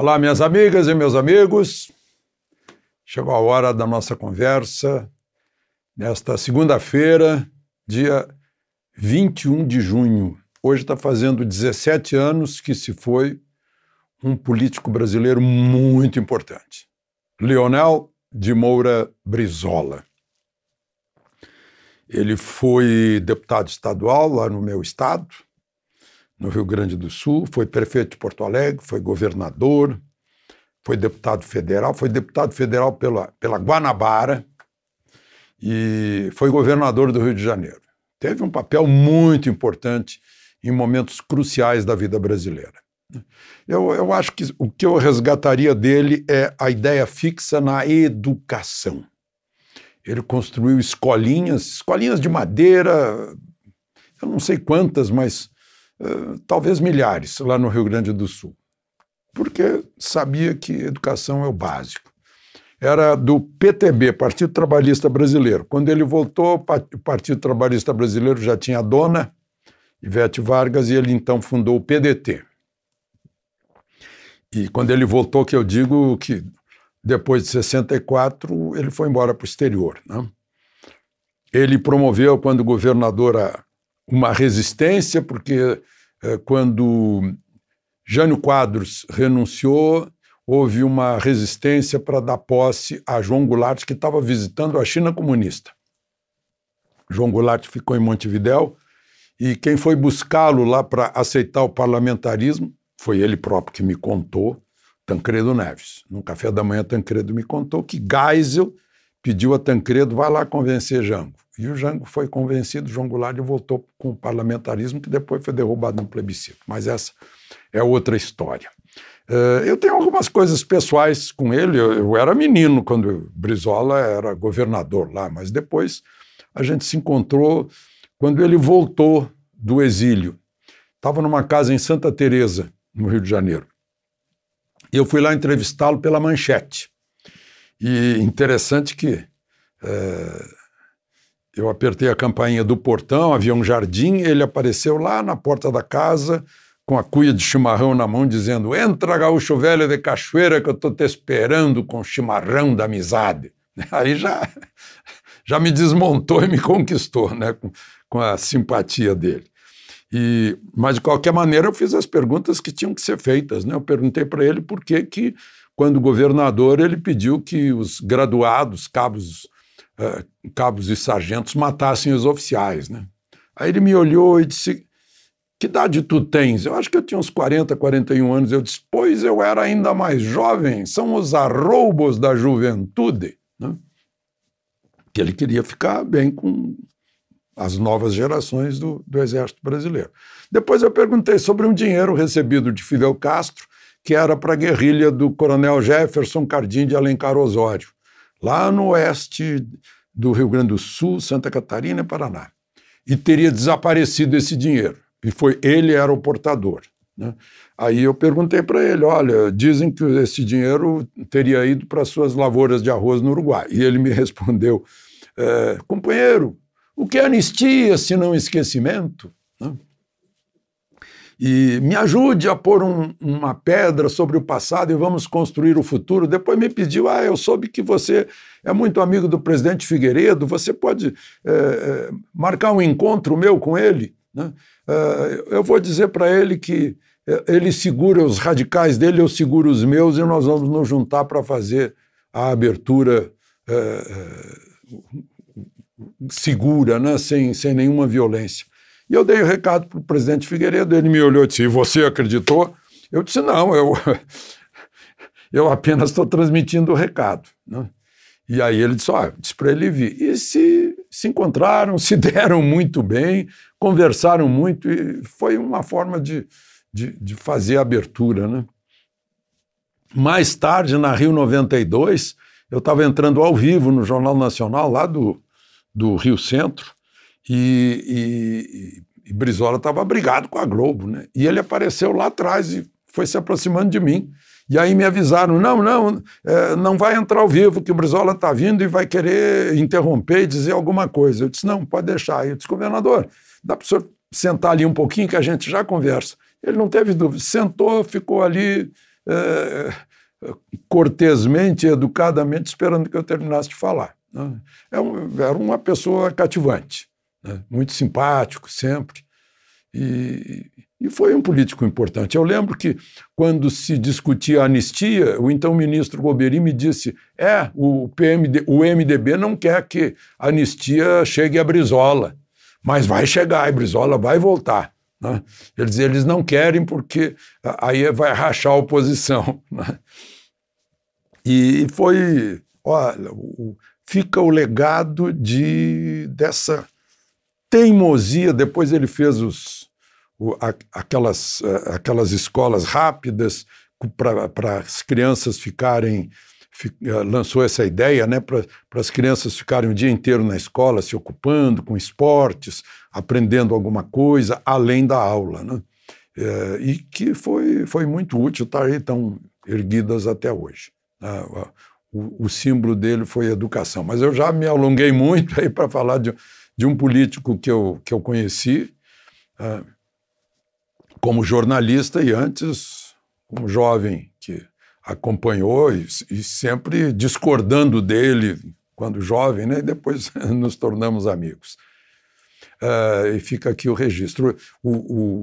Olá, minhas amigas e meus amigos. Chegou a hora da nossa conversa nesta segunda-feira, dia 21 de junho. Hoje está fazendo 17 anos que se foi um político brasileiro muito importante, Leonel de Moura Brizola. Ele foi deputado estadual lá no meu estado, no Rio Grande do Sul, foi prefeito de Porto Alegre, foi governador, foi deputado federal, foi deputado federal pela, pela Guanabara e foi governador do Rio de Janeiro. Teve um papel muito importante em momentos cruciais da vida brasileira. Eu, eu acho que o que eu resgataria dele é a ideia fixa na educação. Ele construiu escolinhas, escolinhas de madeira, eu não sei quantas, mas eh, talvez milhares, lá no Rio Grande do Sul, porque sabia que educação é o básico. Era do PTB, Partido Trabalhista Brasileiro. Quando ele voltou, o Partido Trabalhista Brasileiro já tinha a dona, Ivete Vargas, e ele então fundou o PDT. E quando ele voltou, que eu digo que depois de 64, ele foi embora para o exterior. Né? Ele promoveu, quando governador, a uma resistência, porque eh, quando Jânio Quadros renunciou, houve uma resistência para dar posse a João Goulart, que estava visitando a China comunista. João Goulart ficou em Montevidéu e quem foi buscá-lo lá para aceitar o parlamentarismo foi ele próprio que me contou, Tancredo Neves. no café da manhã, Tancredo me contou que Geisel pediu a Tancredo, vai lá convencer Jango. E o Jango foi convencido, João Goulart voltou com o parlamentarismo, que depois foi derrubado no plebiscito. Mas essa é outra história. Eh, eu tenho algumas coisas pessoais com ele. Eu era menino quando Brizola era governador lá, mas depois a gente se encontrou quando ele voltou do exílio. Estava numa casa em Santa Teresa, no Rio de Janeiro. E eu fui lá entrevistá-lo pela manchete. E interessante que é, eu apertei a campainha do portão, havia um jardim, ele apareceu lá na porta da casa com a cuia de chimarrão na mão, dizendo: Entra, gaúcho velho de cachoeira, que eu estou te esperando com o chimarrão da amizade. Aí já, já me desmontou e me conquistou né, com, com a simpatia dele. E, mas, de qualquer maneira, eu fiz as perguntas que tinham que ser feitas. Né? Eu perguntei para ele por que, que quando governador, ele pediu que os graduados, cabos, uh, cabos e sargentos, matassem os oficiais. Né? Aí ele me olhou e disse: Que idade tu tens? Eu acho que eu tinha uns 40, 41 anos. Eu disse: Pois eu era ainda mais jovem, são os arroubos da juventude. Né? Que ele queria ficar bem com as novas gerações do, do Exército Brasileiro. Depois eu perguntei sobre um dinheiro recebido de Fidel Castro que era para a guerrilha do coronel Jefferson Cardim de Alencar Osório, lá no oeste do Rio Grande do Sul, Santa Catarina e Paraná. E teria desaparecido esse dinheiro. E foi ele era o portador. Né? Aí eu perguntei para ele: olha, dizem que esse dinheiro teria ido para suas lavouras de arroz no Uruguai. E ele me respondeu: é, companheiro, o que é anistia se não esquecimento? Né? e me ajude a pôr um, uma pedra sobre o passado e vamos construir o futuro. Depois me pediu, ah, eu soube que você é muito amigo do presidente Figueiredo, você pode é, marcar um encontro meu com ele? Né? Eh, eu vou dizer para ele que ele segura os radicais dele, eu seguro os meus e nós vamos nos juntar para fazer a abertura é, segura, né? sem, sem nenhuma violência. E eu dei o recado para o presidente Figueiredo, ele me olhou e disse: Você acreditou? Eu disse: Não, eu, eu apenas estou transmitindo o recado. Né? E aí ele disse: Olha, disse para ele vir. E se, se encontraram, se deram muito bem, conversaram muito, e foi uma forma de, de, de fazer a abertura. Né? Mais tarde, na Rio 92, eu estava entrando ao vivo no Jornal Nacional, lá do, do Rio Centro, e, e Brizola estava brigado com a Globo, né? E ele apareceu lá atrás e foi se aproximando de mim. E aí me avisaram: não, não, é, não vai entrar ao vivo, que o Brizola está vindo e vai querer interromper e dizer alguma coisa. Eu disse: não, pode deixar. Eu disse: governador, dá para o senhor sentar ali um pouquinho que a gente já conversa. Ele não teve dúvida, sentou, ficou ali é, cortesmente, educadamente, esperando que eu terminasse de falar. Né? É era uma pessoa cativante né? muito simpático sempre. E, e foi um político importante. Eu lembro que, quando se discutia a anistia, o então ministro Goberi me disse: é, o, PMD, o MDB não quer que a anistia chegue a Brizola, mas vai chegar, a Brizola vai voltar. Né? Eles, eles não querem porque aí é, vai rachar a oposição. Né? E foi. Olha, fica o legado de, dessa teimosia, depois ele fez os, o, a, aquelas, eh, aquelas escolas rápidas para as crianças ficarem. Fi, eh, lançou essa ideia né, para as crianças ficarem o dia inteiro na escola, se ocupando com esportes, aprendendo alguma coisa além da aula. Né? Eh, e que foi, foi muito útil, está aí tão erguidas até hoje. Né? o, símbolo dele foi educação. Mas eu já me alonguei muito aí para falar de, de um político que eu, que eu conheci uh, como jornalista e antes um jovem que acompanhou e, e sempre discordando dele quando jovem, né? E depois nos tornamos amigos. Uh, e fica aqui o registro. O, o,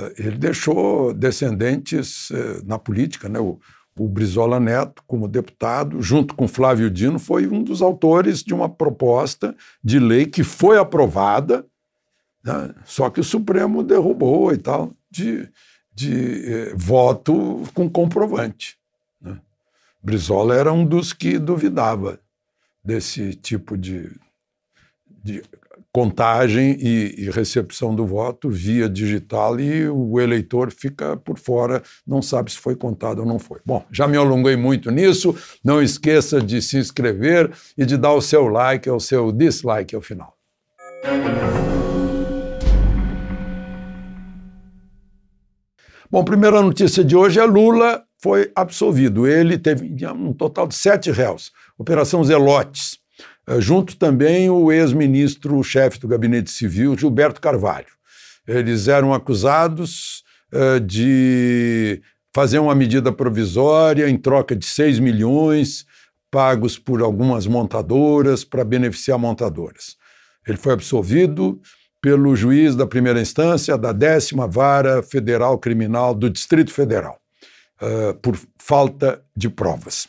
uh, ele deixou descendentes uh, na política, né? O, o Brizola Neto, como deputado, junto com Flávio Dino, foi um dos autores de uma proposta de lei que foi aprovada, né? só que o Supremo derrubou e tal, de, de eh, voto com comprovante. Né? Brizola era um dos que duvidava desse tipo de de contagem e, e, recepção do voto via digital e o eleitor fica por fora, não sabe se foi contado ou não foi. Bom, já me alonguei muito nisso, não esqueça de se inscrever e de dar o seu like ou o seu dislike ao final. Bom, primeira notícia de hoje é Lula foi absolvido. Ele teve um total de sete réus. Operação Zelotes eh, junto também o ex-ministro-chefe do Gabinete Civil, Gilberto Carvalho. Eles eram acusados eh, de fazer uma medida provisória em troca de 6 milhões pagos por algumas montadoras para beneficiar montadoras. Ele foi absolvido pelo juiz da primeira instância da décima vara federal criminal do Distrito Federal uh, por falta de provas.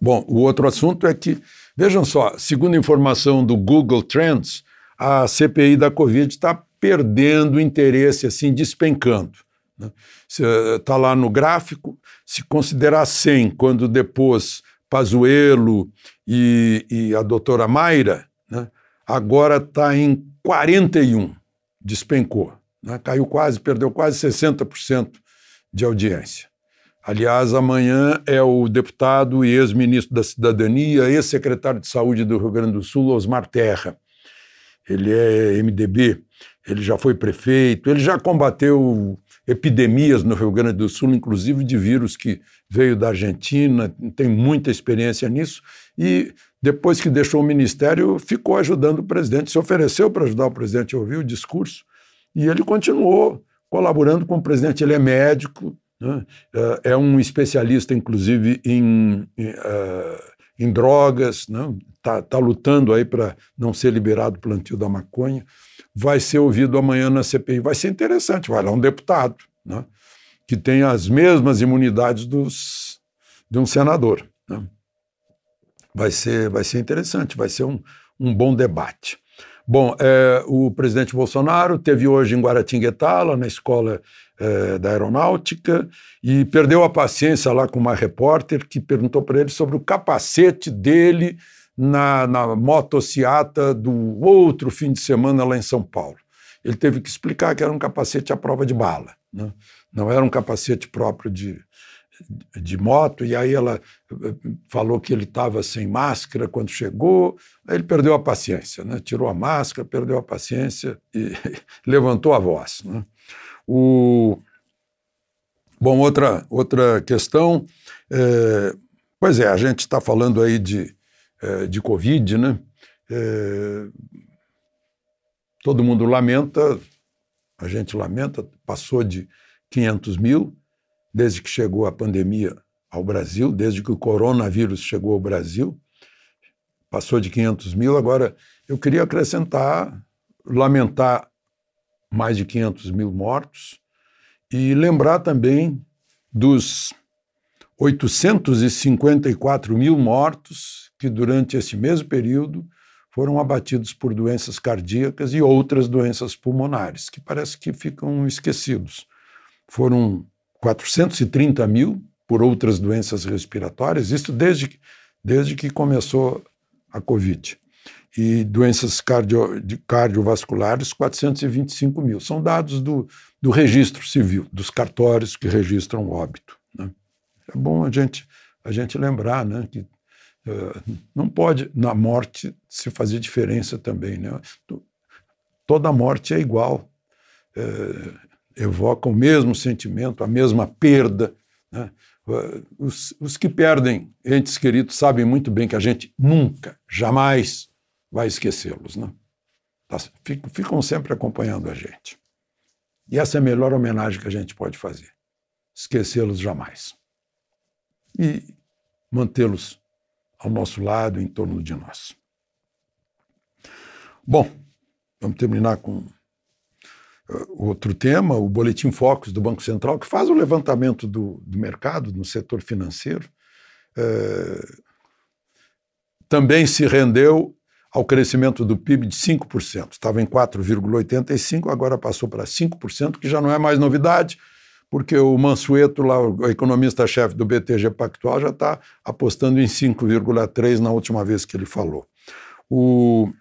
Bom, o outro assunto é que Vejam só, segundo informação do Google Trends, a CPI da Covid está perdendo interesse, assim, despencando. Está né? Eh, tá lá no gráfico, se considerar 100, quando depois Pazuello e, e a doutora Mayra, né? agora está em 41, despencou. Né? Caiu quase, perdeu quase 60% de audiência. Aliás, amanhã é o deputado e ex-ministro da Cidadania, ex-secretário de Saúde do Rio Grande do Sul, Osmar Terra. Ele é MDB, ele já foi prefeito, ele já combateu epidemias no Rio Grande do Sul, inclusive de vírus que veio da Argentina, tem muita experiência nisso. E depois que deixou o ministério, ficou ajudando o presidente, se ofereceu para ajudar o presidente a ouvir o discurso, e ele continuou colaborando com o presidente. Ele é médico, né? É, é um especialista, inclusive, em, em, eh, em drogas, está né? tá lutando aí para não ser liberado o plantio da maconha, vai ser ouvido amanhã na CPI. Vai ser interessante, vai lá um deputado, né? que tem as mesmas imunidades dos, de um senador. Né? Vai, ser, vai ser interessante, vai ser um, um bom debate. Bom, é, o presidente Bolsonaro teve hoje em Guaratinguetá, lá na escola eh, da aeronáutica e perdeu a paciência lá com uma repórter que perguntou para ele sobre o capacete dele na, na motociata do outro fim de semana lá em São Paulo. Ele teve que explicar que era um capacete à prova de bala, né? não era um capacete próprio de, de moto, e aí ela eh, falou que ele estava sem máscara quando chegou, aí ele perdeu a paciência, né? tirou a máscara, perdeu a paciência e levantou a voz. Né? O... Bom, outra, outra questão. É, pois é, a gente está falando aí de, é, de Covid, né? É, todo mundo lamenta, a gente lamenta, passou de 500 mil desde que chegou a pandemia ao Brasil, desde que o coronavírus chegou ao Brasil, passou de 500 mil. Agora, eu queria acrescentar, lamentar mais de 500 mil mortos, e lembrar também dos 854 mil mortos que, durante esse mesmo período, foram abatidos por doenças cardíacas e outras doenças pulmonares, que parece que ficam esquecidos. Foram 430 mil por outras doenças respiratórias, isso desde, desde que começou a Covid e doenças cardio, cardiovasculares, 425 mil. São dados do, do registro civil, dos cartórios que registram óbito. Né? É bom a gente, a gente lembrar né, que uh, não pode, na morte, se fazer diferença também. Né? Toda morte é igual, uh, eh, evoca o mesmo sentimento, a mesma perda. Né? Eh, os, os que perdem entes queridos sabem muito bem que a gente nunca, jamais vai esquecê-los. Né? Tá, ficam sempre acompanhando a gente. E essa é a melhor homenagem que a gente pode fazer. Esquecê-los jamais. E mantê-los ao nosso lado, em torno de nós. Bom, vamos terminar com eh, outro tema, o Boletim Focus do Banco Central, que faz o levantamento do, do mercado, no setor financeiro, é, também se rendeu ao crescimento do PIB de 5%. Estava em 4,85%, agora passou para 5%, que já não é mais novidade, porque o Mansueto, lá, o economista-chefe do BTG Pactual, já está apostando em 5,3% na última vez que ele falou. O...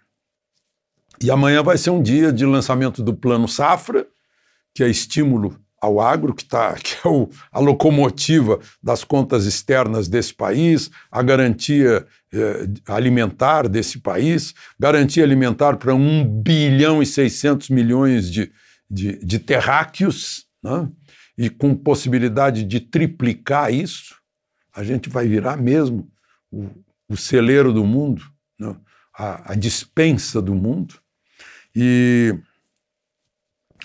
E amanhã vai ser um dia de lançamento do Plano Safra, que é estímulo ao agro, que, tá, que é o, a locomotiva das contas externas desse país, a garantia é, alimentar desse país, garantia alimentar para 1 bilhão e 600 milhões de, de, de terráqueos, né? e com possibilidade de triplicar isso, a gente vai virar mesmo o, o celeiro do mundo, né? a, a dispensa do mundo. E,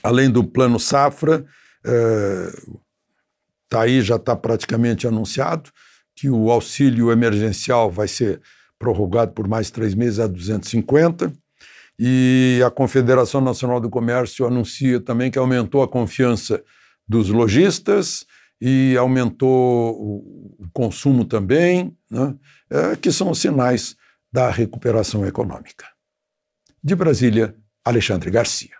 além do plano Safra, está é, aí, já está praticamente anunciado, que o auxílio emergencial vai ser prorrogado por mais três meses a 250. E a Confederação Nacional do Comércio anuncia também que aumentou a confiança dos lojistas e aumentou o consumo também, né? é, que são os sinais da recuperação econômica. De Brasília, Alexandre Garcia.